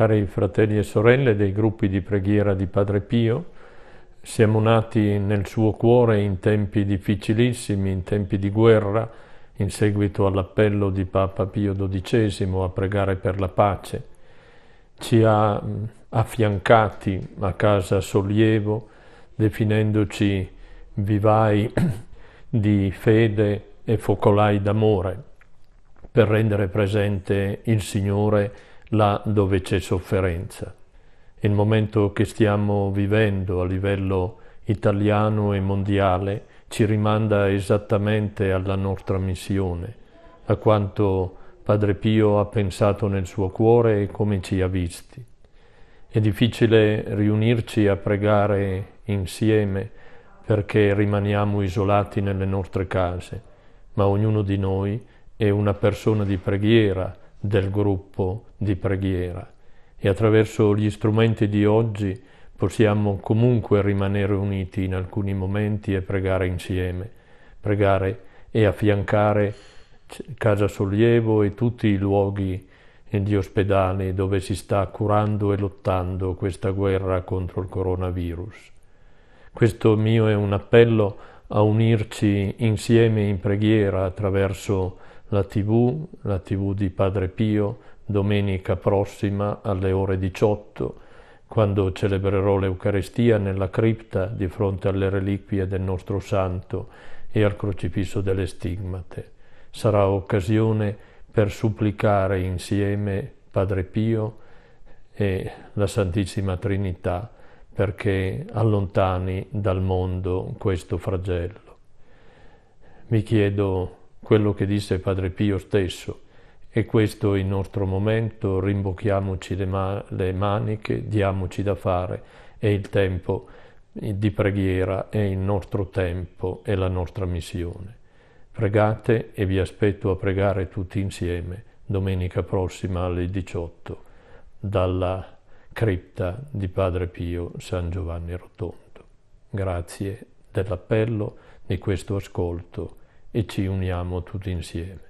Cari fratelli e sorelle dei gruppi di preghiera di Padre Pio, siamo nati nel suo cuore in tempi difficilissimi, in tempi di guerra, in seguito all'appello di Papa Pio XII a pregare per la pace. Ci ha mm, affiancati a casa Sollievo, definendoci vivai di fede e focolai d'amore, per rendere presente il Signore là dove c'è sofferenza. Il momento che stiamo vivendo a livello italiano e mondiale ci rimanda esattamente alla nostra missione, a quanto Padre Pio ha pensato nel suo cuore e come ci ha visti. È difficile riunirci a pregare insieme perché rimaniamo isolati nelle nostre case, ma ognuno di noi è una persona di preghiera, del gruppo di preghiera e attraverso gli strumenti di oggi possiamo comunque rimanere uniti in alcuni momenti e pregare insieme, pregare e affiancare Casa Sollievo e tutti i luoghi di ospedale dove si sta curando e lottando questa guerra contro il coronavirus. Questo mio è un appello a unirci insieme in preghiera attraverso la TV, la TV di Padre Pio, domenica prossima alle ore 18, quando celebrerò l'Eucarestia nella cripta di fronte alle reliquie del nostro Santo e al crocifisso delle stigmate. Sarà occasione per supplicare insieme Padre Pio e la Santissima Trinità perché allontani dal mondo questo fragello. Mi chiedo quello che disse Padre Pio stesso. E questo è il nostro momento, rimbocchiamoci le, ma- le maniche, diamoci da fare, è il tempo di preghiera, è il nostro tempo, è la nostra missione. Pregate e vi aspetto a pregare tutti insieme domenica prossima alle 18 dalla cripta di Padre Pio San Giovanni Rotondo. Grazie dell'appello di questo ascolto e ci uniamo tutti insieme.